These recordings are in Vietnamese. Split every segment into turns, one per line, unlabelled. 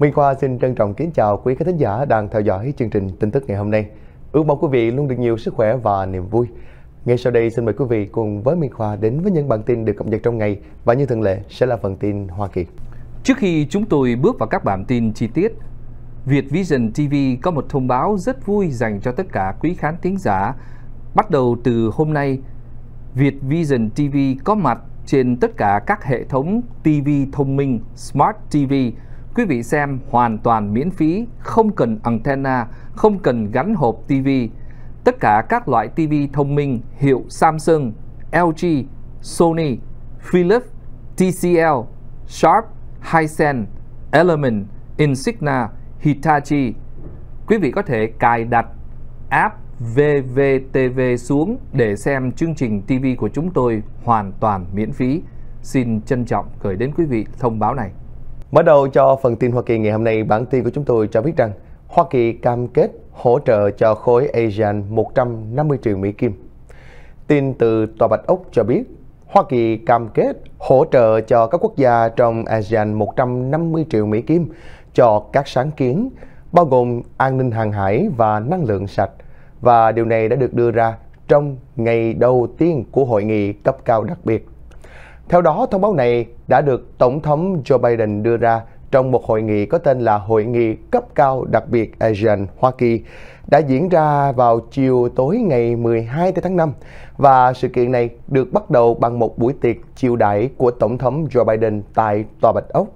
Minh Khoa xin trân trọng kính chào quý khán thính giả đang theo dõi chương trình tin tức ngày hôm nay. Ước mong quý vị luôn được nhiều sức khỏe và niềm vui. Ngay sau đây xin mời quý vị cùng với Minh Khoa đến với những bản tin được cập nhật trong ngày và như thường lệ sẽ là phần tin Hoa Kỳ. Trước khi chúng tôi bước vào các bản tin chi tiết, Việt Vision TV có một thông báo rất vui dành cho tất cả quý khán thính giả. Bắt đầu từ hôm nay, Việt Vision TV có mặt trên tất cả các hệ thống TV thông minh Smart TV Quý vị xem hoàn toàn miễn phí, không cần antenna, không cần gắn hộp TV. Tất cả các loại TV thông minh hiệu Samsung, LG, Sony, Philips, TCL, Sharp, Hisense, Element, Insignia, Hitachi. Quý vị có thể cài đặt app VVTV xuống để xem chương trình TV của chúng tôi hoàn toàn miễn phí. Xin trân trọng gửi đến quý vị thông báo này. Mở đầu cho phần tin Hoa Kỳ ngày hôm nay, bản tin của chúng tôi cho biết rằng Hoa Kỳ cam kết hỗ trợ cho khối ASEAN 150 triệu Mỹ Kim. Tin từ Tòa Bạch Ốc cho biết, Hoa Kỳ cam kết hỗ trợ cho các quốc gia trong ASEAN 150 triệu Mỹ Kim cho các sáng kiến, bao gồm an ninh hàng hải và năng lượng sạch. Và điều này đã được đưa ra trong ngày đầu tiên của hội nghị cấp cao đặc biệt theo đó, thông báo này đã được Tổng thống Joe Biden đưa ra trong một hội nghị có tên là Hội nghị cấp cao đặc biệt ASEAN Hoa Kỳ đã diễn ra vào chiều tối ngày 12 tháng 5 và sự kiện này được bắt đầu bằng một buổi tiệc chiêu đãi của Tổng thống Joe Biden tại Tòa Bạch Ốc.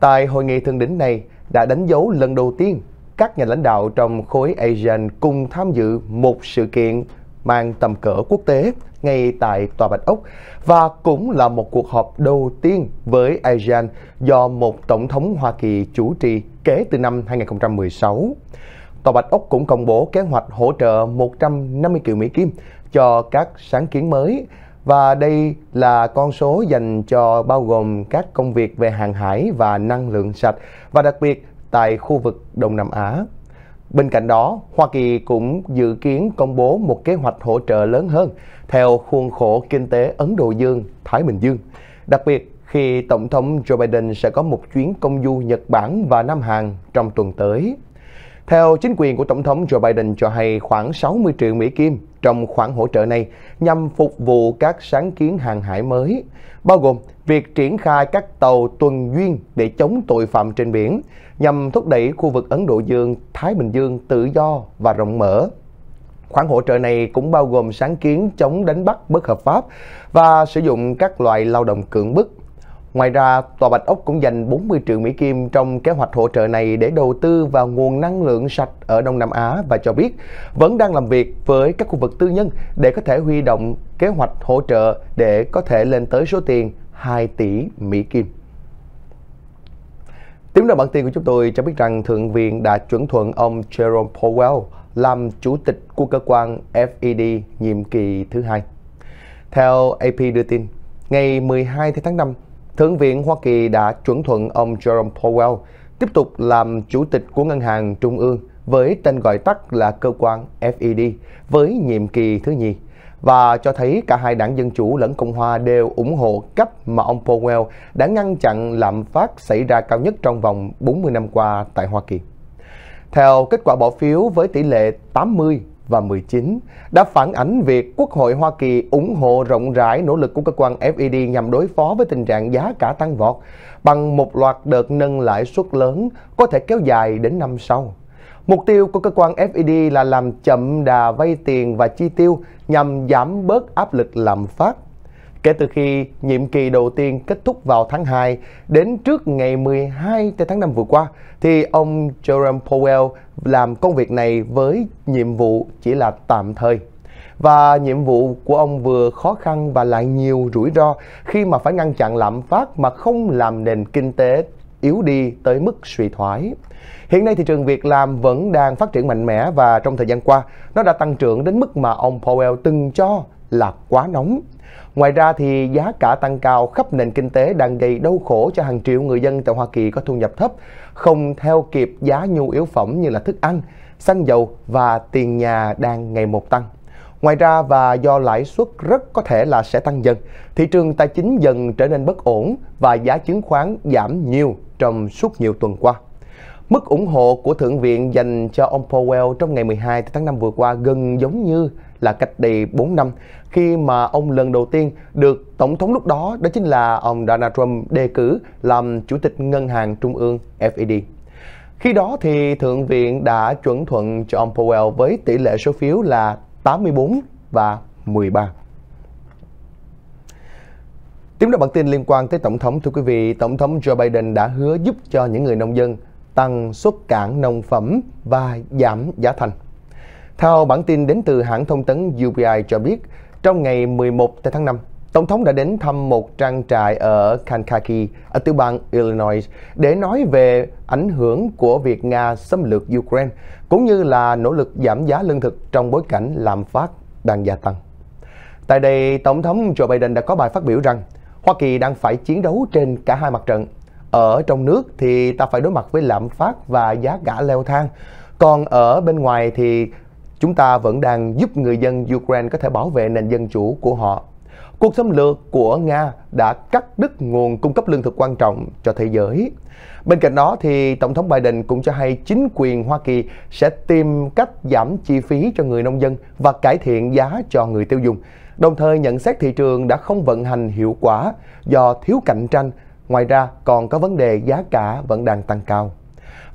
Tại hội nghị thượng đỉnh này đã đánh dấu lần đầu tiên các nhà lãnh đạo trong khối ASEAN cùng tham dự một sự kiện mang tầm cỡ quốc tế ngay tại Tòa Bạch Ốc và cũng là một cuộc họp đầu tiên với ASEAN do một Tổng thống Hoa Kỳ chủ trì kể từ năm 2016. Tòa Bạch Ốc cũng công bố kế hoạch hỗ trợ 150 triệu Mỹ Kim cho các sáng kiến mới và đây là con số dành cho bao gồm các công việc về hàng hải và năng lượng sạch và đặc biệt tại khu vực Đông Nam Á. Bên cạnh đó, Hoa Kỳ cũng dự kiến công bố một kế hoạch hỗ trợ lớn hơn theo khuôn khổ kinh tế Ấn Độ Dương-Thái Bình Dương. Đặc biệt, khi Tổng thống Joe Biden sẽ có một chuyến công du Nhật Bản và Nam Hàn trong tuần tới. Theo chính quyền của Tổng thống Joe Biden cho hay khoảng 60 triệu Mỹ Kim trong khoản hỗ trợ này nhằm phục vụ các sáng kiến hàng hải mới, bao gồm việc triển khai các tàu tuần duyên để chống tội phạm trên biển, nhằm thúc đẩy khu vực Ấn Độ Dương-Thái Bình Dương tự do và rộng mở. Khoản hỗ trợ này cũng bao gồm sáng kiến chống đánh bắt bất hợp pháp và sử dụng các loại lao động cưỡng bức Ngoài ra, Tòa Bạch Ốc cũng dành 40 triệu Mỹ Kim trong kế hoạch hỗ trợ này để đầu tư vào nguồn năng lượng sạch ở Đông Nam Á và cho biết vẫn đang làm việc với các khu vực tư nhân để có thể huy động kế hoạch hỗ trợ để có thể lên tới số tiền 2 tỷ Mỹ Kim. Tiếng đầu bản tin của chúng tôi cho biết rằng Thượng viện đã chuẩn thuận ông Jerome Powell làm chủ tịch của cơ quan FED nhiệm kỳ thứ hai. Theo AP đưa tin, ngày 12 tháng 5, Thượng viện Hoa Kỳ đã chuẩn thuận ông Jerome Powell tiếp tục làm chủ tịch của Ngân hàng Trung ương với tên gọi tắt là cơ quan FED với nhiệm kỳ thứ nhì và cho thấy cả hai đảng Dân Chủ lẫn Cộng Hòa đều ủng hộ cách mà ông Powell đã ngăn chặn lạm phát xảy ra cao nhất trong vòng 40 năm qua tại Hoa Kỳ. Theo kết quả bỏ phiếu với tỷ lệ 80 và 19 đã phản ánh việc Quốc hội Hoa Kỳ ủng hộ rộng rãi nỗ lực của cơ quan FED nhằm đối phó với tình trạng giá cả tăng vọt bằng một loạt đợt nâng lãi suất lớn có thể kéo dài đến năm sau. Mục tiêu của cơ quan FED là làm chậm đà vay tiền và chi tiêu nhằm giảm bớt áp lực lạm phát Kể từ khi nhiệm kỳ đầu tiên kết thúc vào tháng 2 đến trước ngày 12 tháng 5 vừa qua, thì ông Jerome Powell làm công việc này với nhiệm vụ chỉ là tạm thời và nhiệm vụ của ông vừa khó khăn và lại nhiều rủi ro khi mà phải ngăn chặn lạm phát mà không làm nền kinh tế yếu đi tới mức suy thoái. Hiện nay thị trường việc làm vẫn đang phát triển mạnh mẽ và trong thời gian qua nó đã tăng trưởng đến mức mà ông Powell từng cho là quá nóng. Ngoài ra thì giá cả tăng cao khắp nền kinh tế đang gây đau khổ cho hàng triệu người dân tại Hoa Kỳ có thu nhập thấp, không theo kịp giá nhu yếu phẩm như là thức ăn, xăng dầu và tiền nhà đang ngày một tăng. Ngoài ra và do lãi suất rất có thể là sẽ tăng dần, thị trường tài chính dần trở nên bất ổn và giá chứng khoán giảm nhiều trong suốt nhiều tuần qua. Mức ủng hộ của Thượng viện dành cho ông Powell trong ngày 12 tháng 5 vừa qua gần giống như là cách đây 4 năm khi mà ông lần đầu tiên được tổng thống lúc đó đó chính là ông Donald Trump đề cử làm chủ tịch ngân hàng trung ương FED. Khi đó thì thượng viện đã chuẩn thuận cho ông Powell với tỷ lệ số phiếu là 84 và 13. Tiếp đó bản tin liên quan tới tổng thống thưa quý vị, tổng thống Joe Biden đã hứa giúp cho những người nông dân tăng xuất cảng nông phẩm và giảm giá thành. Theo bản tin đến từ hãng thông tấn UPI cho biết, trong ngày 11 tháng 5, Tổng thống đã đến thăm một trang trại ở Kankakee, ở tiểu bang Illinois, để nói về ảnh hưởng của việc Nga xâm lược Ukraine, cũng như là nỗ lực giảm giá lương thực trong bối cảnh lạm phát đang gia tăng. Tại đây, Tổng thống Joe Biden đã có bài phát biểu rằng Hoa Kỳ đang phải chiến đấu trên cả hai mặt trận. Ở trong nước thì ta phải đối mặt với lạm phát và giá cả leo thang, còn ở bên ngoài thì Chúng ta vẫn đang giúp người dân Ukraine có thể bảo vệ nền dân chủ của họ. Cuộc xâm lược của Nga đã cắt đứt nguồn cung cấp lương thực quan trọng cho thế giới. Bên cạnh đó thì Tổng thống Biden cũng cho hay chính quyền Hoa Kỳ sẽ tìm cách giảm chi phí cho người nông dân và cải thiện giá cho người tiêu dùng. Đồng thời nhận xét thị trường đã không vận hành hiệu quả do thiếu cạnh tranh, ngoài ra còn có vấn đề giá cả vẫn đang tăng cao.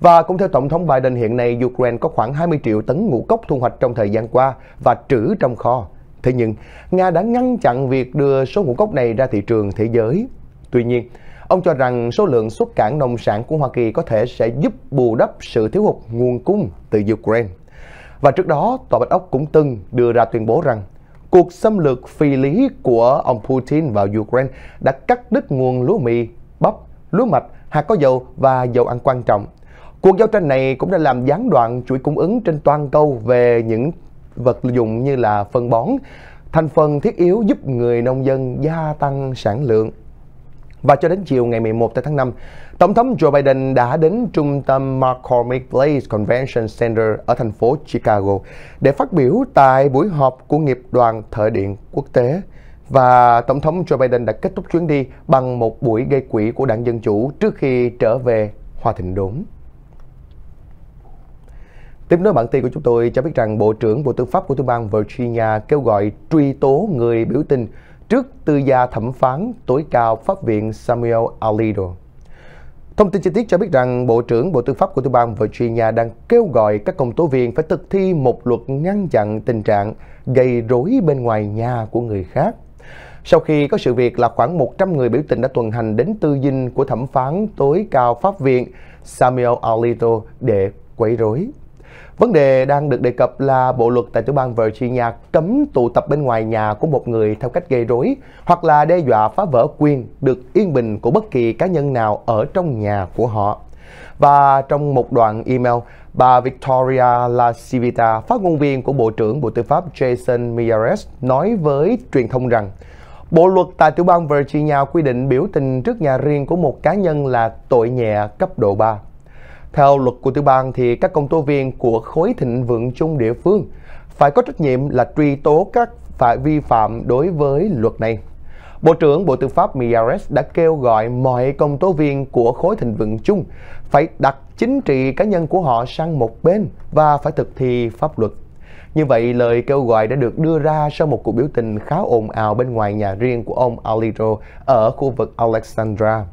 Và cũng theo Tổng thống Biden hiện nay, Ukraine có khoảng 20 triệu tấn ngũ cốc thu hoạch trong thời gian qua và trữ trong kho. Thế nhưng, Nga đã ngăn chặn việc đưa số ngũ cốc này ra thị trường thế giới. Tuy nhiên, ông cho rằng số lượng xuất cảng nông sản của Hoa Kỳ có thể sẽ giúp bù đắp sự thiếu hụt nguồn cung từ Ukraine. Và trước đó, Tòa Bạch Ốc cũng từng đưa ra tuyên bố rằng cuộc xâm lược phi lý của ông Putin vào Ukraine đã cắt đứt nguồn lúa mì, bắp, lúa mạch, hạt có dầu và dầu ăn quan trọng Cuộc giao tranh này cũng đã làm gián đoạn chuỗi cung ứng trên toàn cầu về những vật dụng như là phân bón, thành phần thiết yếu giúp người nông dân gia tăng sản lượng. Và cho đến chiều ngày 11 tháng 5, Tổng thống Joe Biden đã đến trung tâm McCormick Place Convention Center ở thành phố Chicago để phát biểu tại buổi họp của nghiệp đoàn thợ điện quốc tế. Và Tổng thống Joe Biden đã kết thúc chuyến đi bằng một buổi gây quỹ của đảng Dân Chủ trước khi trở về Hoa Thịnh Đốn. Tiếp nối bản tin của chúng tôi cho biết rằng Bộ trưởng Bộ Tư pháp của tiểu bang Virginia kêu gọi truy tố người biểu tình trước tư gia thẩm phán tối cao Pháp viện Samuel Alito. Thông tin chi tiết cho biết rằng Bộ trưởng Bộ Tư pháp của tiểu bang Virginia đang kêu gọi các công tố viên phải thực thi một luật ngăn chặn tình trạng gây rối bên ngoài nhà của người khác. Sau khi có sự việc là khoảng 100 người biểu tình đã tuần hành đến tư dinh của thẩm phán tối cao Pháp viện Samuel Alito để quấy rối. Vấn đề đang được đề cập là bộ luật tại tiểu bang Virginia cấm tụ tập bên ngoài nhà của một người theo cách gây rối hoặc là đe dọa phá vỡ quyền được yên bình của bất kỳ cá nhân nào ở trong nhà của họ. Và trong một đoạn email, bà Victoria La phát ngôn viên của Bộ trưởng Bộ Tư pháp Jason Miyares, nói với truyền thông rằng Bộ luật tại tiểu bang Virginia quy định biểu tình trước nhà riêng của một cá nhân là tội nhẹ cấp độ 3. Theo luật của tiểu bang thì các công tố viên của khối thịnh vượng chung địa phương phải có trách nhiệm là truy tố các phải vi phạm đối với luật này. Bộ trưởng Bộ Tư pháp Miyares đã kêu gọi mọi công tố viên của khối thịnh vượng chung phải đặt chính trị cá nhân của họ sang một bên và phải thực thi pháp luật. Như vậy, lời kêu gọi đã được đưa ra sau một cuộc biểu tình khá ồn ào bên ngoài nhà riêng của ông Alito ở khu vực Alexandra.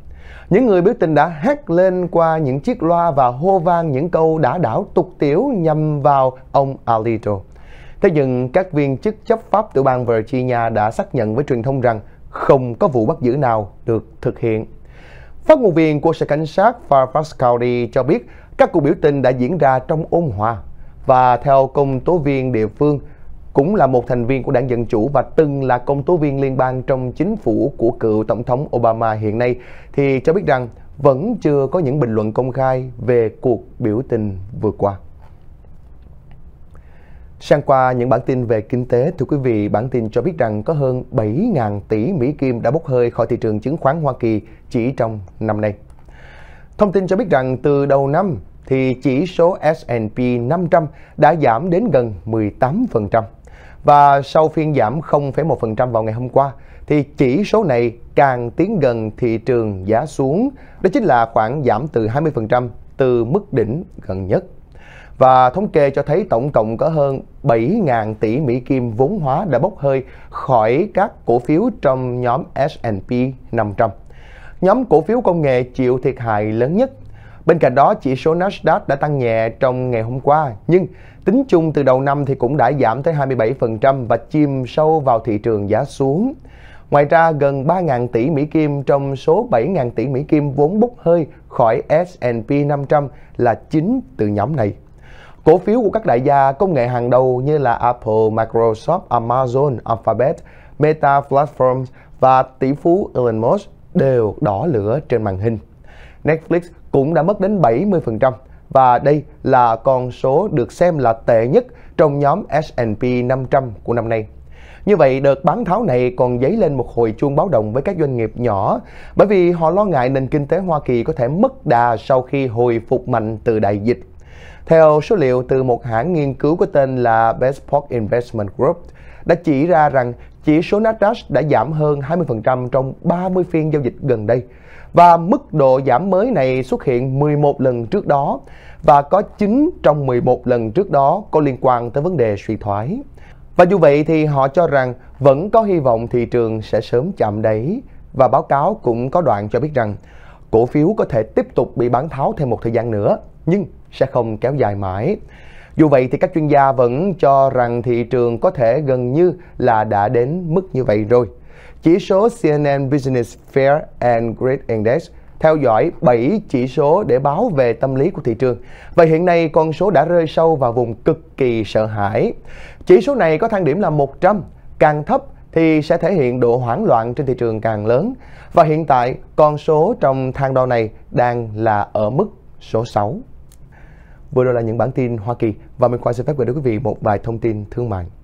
Những người biểu tình đã hét lên qua những chiếc loa và hô vang những câu đã đảo tục tiểu nhằm vào ông Alito. Thế nhưng các viên chức chấp pháp tiểu bang Virginia đã xác nhận với truyền thông rằng không có vụ bắt giữ nào được thực hiện. Phát ngôn viên của sở cảnh sát Fairfax County cho biết các cuộc biểu tình đã diễn ra trong ôn hòa và theo công tố viên địa phương cũng là một thành viên của đảng Dân Chủ và từng là công tố viên liên bang trong chính phủ của cựu Tổng thống Obama hiện nay, thì cho biết rằng vẫn chưa có những bình luận công khai về cuộc biểu tình vừa qua. Sang qua những bản tin về kinh tế, thưa quý vị, bản tin cho biết rằng có hơn 7.000 tỷ Mỹ Kim đã bốc hơi khỏi thị trường chứng khoán Hoa Kỳ chỉ trong năm nay. Thông tin cho biết rằng từ đầu năm thì chỉ số S&P 500 đã giảm đến gần 18%. Và sau phiên giảm 0,1% vào ngày hôm qua, thì chỉ số này càng tiến gần thị trường giá xuống, đó chính là khoảng giảm từ 20% từ mức đỉnh gần nhất. Và thống kê cho thấy tổng cộng có hơn 7.000 tỷ Mỹ Kim vốn hóa đã bốc hơi khỏi các cổ phiếu trong nhóm S&P 500. Nhóm cổ phiếu công nghệ chịu thiệt hại lớn nhất Bên cạnh đó, chỉ số Nasdaq đã tăng nhẹ trong ngày hôm qua, nhưng tính chung từ đầu năm thì cũng đã giảm tới 27% và chìm sâu vào thị trường giá xuống. Ngoài ra, gần 3.000 tỷ Mỹ Kim trong số 7.000 tỷ Mỹ Kim vốn bốc hơi khỏi S&P 500 là chính từ nhóm này. Cổ phiếu của các đại gia công nghệ hàng đầu như là Apple, Microsoft, Amazon, Alphabet, Meta Platforms và tỷ phú Elon Musk đều đỏ lửa trên màn hình. Netflix cũng đã mất đến 70% và đây là con số được xem là tệ nhất trong nhóm S&P 500 của năm nay. Như vậy, đợt bán tháo này còn dấy lên một hồi chuông báo động với các doanh nghiệp nhỏ bởi vì họ lo ngại nền kinh tế Hoa Kỳ có thể mất đà sau khi hồi phục mạnh từ đại dịch. Theo số liệu từ một hãng nghiên cứu có tên là Bestport Investment Group, đã chỉ ra rằng chỉ số Nasdaq đã giảm hơn 20% trong 30 phiên giao dịch gần đây – và mức độ giảm mới này xuất hiện 11 lần trước đó và có 9 trong 11 lần trước đó có liên quan tới vấn đề suy thoái. Và dù vậy thì họ cho rằng vẫn có hy vọng thị trường sẽ sớm chạm đáy và báo cáo cũng có đoạn cho biết rằng cổ phiếu có thể tiếp tục bị bán tháo thêm một thời gian nữa nhưng sẽ không kéo dài mãi. Dù vậy thì các chuyên gia vẫn cho rằng thị trường có thể gần như là đã đến mức như vậy rồi. Chỉ số CNN Business Fair and Great Index theo dõi 7 chỉ số để báo về tâm lý của thị trường. Và hiện nay con số đã rơi sâu vào vùng cực kỳ sợ hãi. Chỉ số này có thang điểm là 100, càng thấp thì sẽ thể hiện độ hoảng loạn trên thị trường càng lớn. Và hiện tại con số trong thang đo này đang là ở mức số 6. Vừa rồi là những bản tin Hoa Kỳ và mình Khoa xin phép gửi đến quý vị một vài thông tin thương mại.